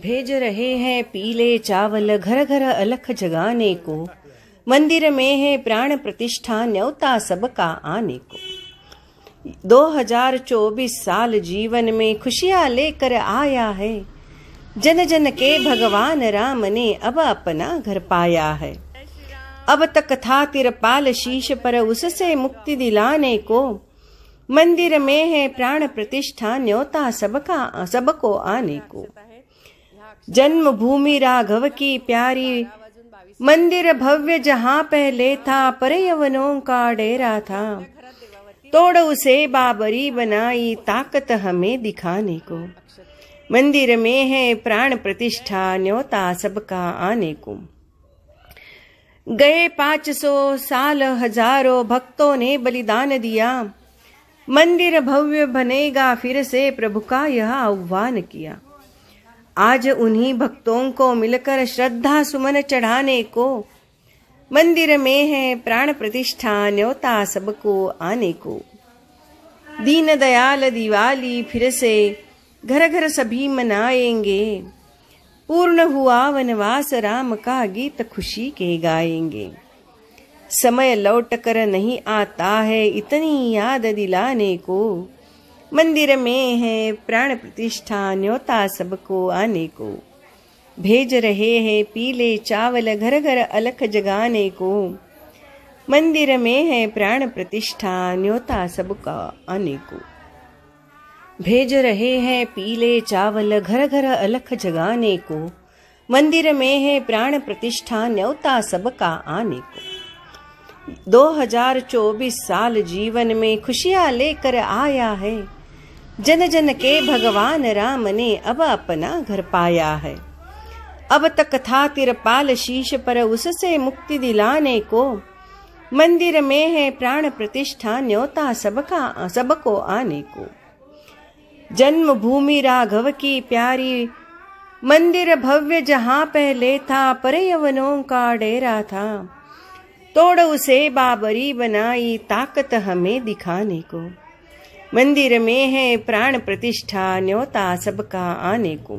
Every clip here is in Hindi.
भेज रहे हैं पीले चावल घर घर अलख जगाने को मंदिर में है प्राण प्रतिष्ठा न्योता सबका आने को 2024 साल जीवन में खुशियां लेकर आया है जन जन के भगवान राम ने अब अपना घर पाया है अब तक था तिरपाल शीश पर उससे मुक्ति दिलाने को मंदिर में है प्राण प्रतिष्ठा न्योता सबका सबको आने को जन्म भूमि राघव की प्यारी मंदिर भव्य जहाँ पहले था परयवनों का डेरा था तोड़ उसे बाबरी बनाई ताकत हमें दिखाने को मंदिर में है प्राण प्रतिष्ठा न्योता सबका आने को गए पांच सौ साल हजारों भक्तों ने बलिदान दिया मंदिर भव्य बनेगा फिर से प्रभु का यह आह्वान किया आज उन्हीं भक्तों को मिलकर श्रद्धा सुमन चढ़ाने को मंदिर में है प्राण प्रतिष्ठा न्योता सबको आने को दीन दयाल दिवाली फिर से घर घर सभी मनाएंगे पूर्ण हुआ वनवास राम का गीत खुशी के गाएंगे समय लौट कर नहीं आता है इतनी याद दिलाने को मंदिर में है प्राण प्रतिष्ठा न्योता सबको आने को भेज रहे हैं पीले चावल घर घर अलख जगाने को मंदिर में है प्राण प्रतिष्ठा न्योता सबका आने को भेज रहे हैं पीले चावल घर घर अलख जगाने को मंदिर में है प्राण प्रतिष्ठा न्योता सबका आने को 2024 साल जीवन में खुशियां लेकर आया है जन जन के भगवान राम ने अब अपना घर पाया है अब तक था तिरपाल शीश पर उससे मुक्ति दिलाने को मंदिर में है प्राण प्रतिष्ठा न्योता सबका सबको आने को जन्म भूमि राघव की प्यारी मंदिर भव्य जहां पहले था परयवनों का डेरा था तोड़ उसे बाबरी बनाई ताकत हमें दिखाने को मंदिर में है प्राण प्रतिष्ठा न्योता सबका आने को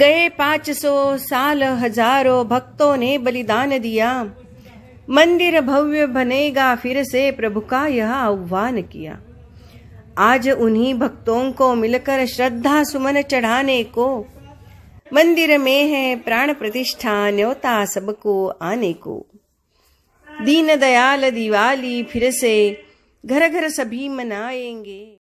गए पांच सौ साल हजारों भक्तों ने बलिदान दिया मंदिर भव्य बनेगा फिर से प्रभु का यह आह्वान किया आज उन्हीं भक्तों को मिलकर श्रद्धा सुमन चढ़ाने को मंदिर में है प्राण प्रतिष्ठा न्योता सबको आने को दीन दयाल दिवाली फिर से घर घर सभी मनाएंगे